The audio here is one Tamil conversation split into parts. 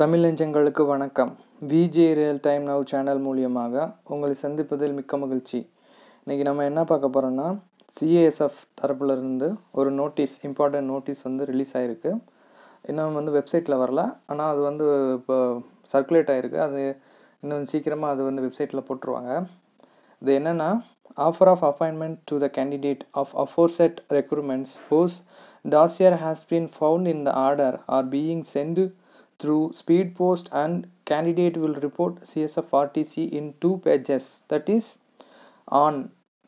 தமிழஞ்சங்களுக்கு வணக்கம் VJ real time now channel மூலியமாக உங்களை சந்திப்பதில் மிக்க மகிழ்ச்சி இன்றைக்கி நம்ம என்ன பார்க்க போகிறோன்னா சிஏஎஸ்எஃப் இருந்து ஒரு நோட்டீஸ் இம்பார்ட்டண்ட் நோட்டீஸ் வந்து ரிலீஸ் ஆகிருக்கு இன்னும் வந்து வெப்சைட்டில் வரல ஆனால் அது வந்து இப்போ சர்க்குலேட் ஆகிருக்கு அது இன்னும் சீக்கிரமாக அது வந்து வெப்சைட்டில் போட்டுருவாங்க இது என்னென்னா offer of appointment to the candidate of aforesaid recruitments whose dossier has been found in the order are being sent through speed post and candidate will report CSF RTC in two pages that is on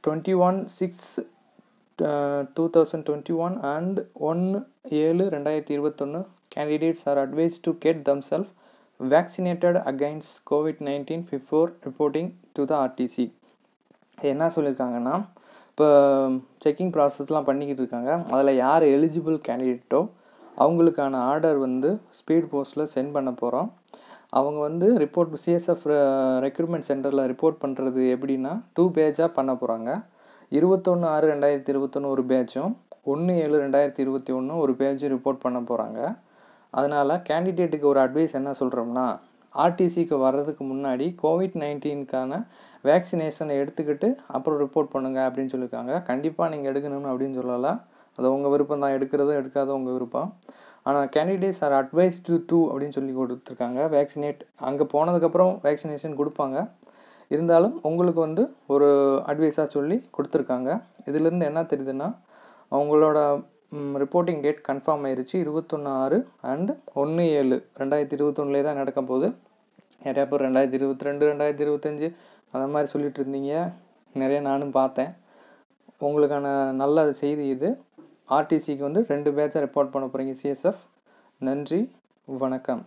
21 6 uh, 2021 and 1 7 2021 candidates are advised to get themselves vaccinated against COVID-19 before reporting to the RTC என்ன சொல்லியிருக்காங்கன்னா இப்போ செக்கிங் ப்ராசஸ்லாம் பண்ணிக்கிட்டு இருக்காங்க அதில் யார் எலிஜிபிள் கேண்டிடேட்டோ அவங்களுக்கான ஆர்டர் வந்து ஸ்பீட் போஸ்ட்டில் சென்ட் பண்ண போகிறோம் அவங்க வந்து ரிப்போர்ட் சிஎஸ்எஃப் ரெக்ரூட்மெண்ட் சென்டரில் ரிப்போர்ட் பண்ணுறது எப்படின்னா டூ பேஜாக பண்ண போகிறாங்க இருபத்தொன்று ஆறு ரெண்டாயிரத்தி இருபத்தொன்று ஒரு பேஜும் ஒன்று ஏழு ரெண்டாயிரத்தி இருபத்தி ஒன்று ஒரு பேஜும் ரிப்போர்ட் பண்ண போகிறாங்க அதனால் கேண்டிடேட்டுக்கு ஒரு அட்வைஸ் என்ன சொல்கிறோம்னா ஆர்டிசிக்கு வர்றதுக்கு முன்னாடி கோவிட் நைன்டீனுக்கான வேக்சினேஷனை எடுத்துக்கிட்டு அப்புறம் ரிப்போர்ட் பண்ணுங்கள் அப்படின்னு சொல்லியிருக்காங்க கண்டிப்பாக நீங்கள் எடுக்கணும்னு அப்படின்னு சொல்லலாம் அது உங்கள் விருப்பம் தான் எடுக்கிறதோ எடுக்காதோ உங்கள் விருப்பம் ஆனால் கேண்டிடேட்ஸ் ஆர் அட்வைஸ்டு டூ அப்படின்னு சொல்லி கொடுத்துருக்காங்க வேக்சினேட் அங்கே போனதுக்கப்புறம் வேக்சினேஷன் கொடுப்பாங்க இருந்தாலும் உங்களுக்கு வந்து ஒரு அட்வைஸாக சொல்லி கொடுத்துருக்காங்க இதுலேருந்து என்ன தெரியுதுன்னா அவங்களோட ரிப்போர்ட்டிங் டேட் கன்ஃபார்ம் ஆயிருச்சு இருபத்தொன்று ஆறு அண்ட் ஒன்று ஏழு ரெண்டாயிரத்தி இருபத்தொன்னுலே தான் நடக்கும் போது நிறையா பேர் ரெண்டாயிரத்தி இருபத்தி ரெண்டு ரெண்டாயிரத்தி இருபத்தஞ்சி அந்த மாதிரி சொல்லிகிட்டு இருந்தீங்க நிறைய நானும் பார்த்தேன் உங்களுக்கான நல்ல செய்தி இது ஆர்டிசிக்கு வந்து ரெண்டு பேட்சை ரிப்போர்ட் பண்ண போகிறீங்க சிஎஸ்எஃப் நன்றி வணக்கம்